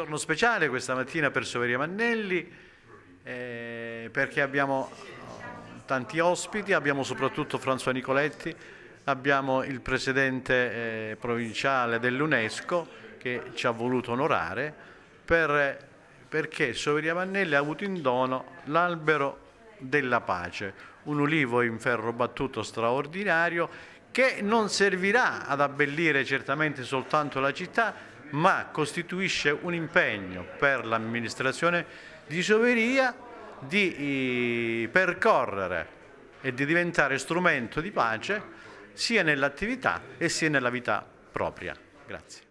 giorno speciale questa mattina per Soveria Mannelli eh, perché abbiamo tanti ospiti, abbiamo soprattutto François Nicoletti, abbiamo il presidente eh, provinciale dell'UNESCO che ci ha voluto onorare per, perché Soveria Mannelli ha avuto in dono l'albero della pace, un ulivo in ferro battuto straordinario che non servirà ad abbellire certamente soltanto la città, ma costituisce un impegno per l'amministrazione di Gioveria di eh, percorrere e di diventare strumento di pace sia nell'attività e sia nella vita propria. Grazie.